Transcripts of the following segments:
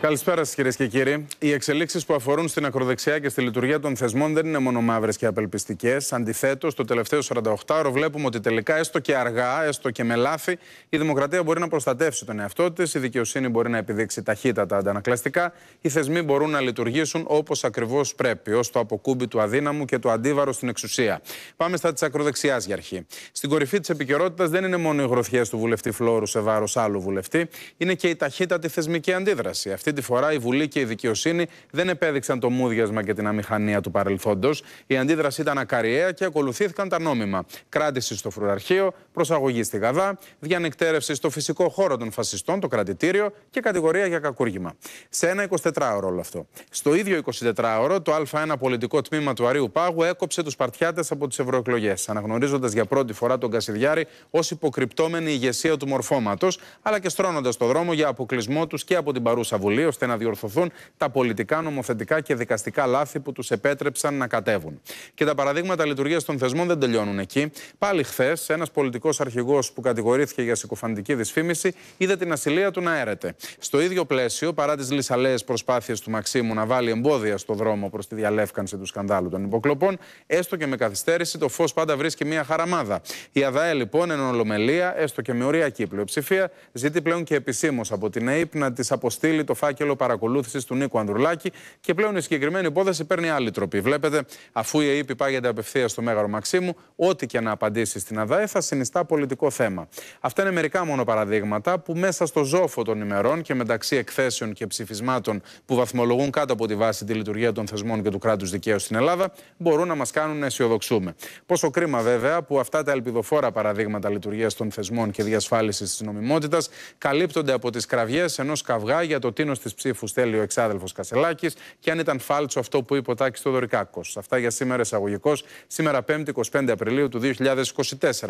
Καλησπέρα σας, κυρίες και κύριοι. Οι εξελίξεις που αφορούν στην ακροδεξιά και στη λειτουργία των θεσμών δεν είναι μόνο μαύρες και απελπιστικές. Αντιθέτως, το τελευταίο 48ωρο βλέπουμε ότι τελικά, έστω και αργά, έστω και με λάθη, η δημοκρατία μπορεί να προστατεύσει τον εαυτό της, η δικαιοσύνη μπορεί να επιδείξει ταχύτατα αντανακλαστικά, οι θεσμοί μπορούν να λειτουργήσουν όπως ακριβώς πρέπει, ως το αποκούμπι του αδύναμου και το αντίβαρο στην εξουσία. Πάμε στα της ακροδεξιάς για αρχή. Στην κορυφή της επικαιρότητας δεν είναι μόνο οι γροθιές του βουλευτή Φλόρου σε βάρος άλλου βουλευτή, είναι και η ταχύτατη θεσμική αντίδραση αυτή τη φορά η Βουλή και η δικαιοσύνη δεν επέδειξαν το μούδιασμα και την αμηχανία του παρελθόντος. Η αντίδραση ήταν ακαριαία και ακολουθήθηκαν τα νόμιμα. Κράτηση στο φρουραρχείο, προσαγωγή στη Γαδά, διανεκτέρευση στο φυσικό χώρο των φασιστών, το κρατητήριο και κατηγορία για κακούργημα. Σε ένα 24ωρο όλο αυτό. Στο ίδιο 24ωρο, το Α1 πολιτικό τμήμα του Αρίου Πάγου έκοψε τους παρτιάτες από τις ευρωεκλογές, αναγνωρίζοντας για πρώτη φορά τον Κασιδιάρη ως υποκρυπτόμενη ηγεσία του μορφώματος, αλλά και στρώνοντας το δρόμο για αποκλεισμό τους και από την παρούσα Βουλή. Βουλή ώστε να διορθωθούν τα πολιτικά, νομοθετικά και δικαστικά λάθη που τους επέτρεψαν να κατέβουν. Και τα παραδείγματα λειτουργίας των θεσμών δεν τελειώνουν εκεί. Πάλι χθες, ένας πολιτικός αρχηγός που κατηγορήθηκε για συκοφαντική δυσφήμιση είδε την ασυλία του να έρεται. Στο ίδιο πλαίσιο, παρά τις λυσαλέες προσπάθειες του Μαξίμου να βάλει εμπόδια στο δρόμο προς τη διαλεύκανση του σκανδάλου των υποκλοπών, έστω και με καθυστέρηση, το φως πάντα βρίσκει μια χαραμάδα. Η ΑΔΑΕ λοιπόν εν ολομελία, έστω και με οριακή πλειοψηφία, ζητεί πλέον και επισήμως από την ΑΕΠ να της αποστείλει το φάκελο παρακολούθησης του Νίκου Ανδρουλάκη και πλέον η συγκεκριμένη υπόθεση παίρνει άλλη τροπή. Βλέπετε, αφού η ΕΕΠ πάγεται απευθείας στο Μέγαρο Μαξίμου, ό,τι και να απαντήσει στην ΑΔΑΕ θα συνιστά πολιτικό θέμα. Αυτά είναι μερικά μόνο παραδείγματα που μέσα στο ζόφο των ημερών και μεταξύ εκθέσεων και ψηφισμάτων που βαθμολογούν κάτω από τη βάση τη λειτουργία των θεσμών και του κράτους δικαίου στην Ελλάδα μπορούν να μας κάνουν να αισιοδοξούμε. Πόσο κρίμα βέβαια που αυτά τα ελπιδοφόρα παραδείγματα λειτουργίας των θεσμών και διασφάλισης της νομιμότητας καλύπτονται από τις κραυγές ενός καυγά για το τίνο της ψήφου θέλει ο εξάδελφος Κασελάκης και αν ήταν φάλτσο αυτό που είπε ο Τάκης Δωρικάκο. Αυτά για σήμερα εισαγωγικό. Σήμερα 5η 25 Απριλίου του 2024.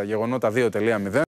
Γεγονότα 2.0.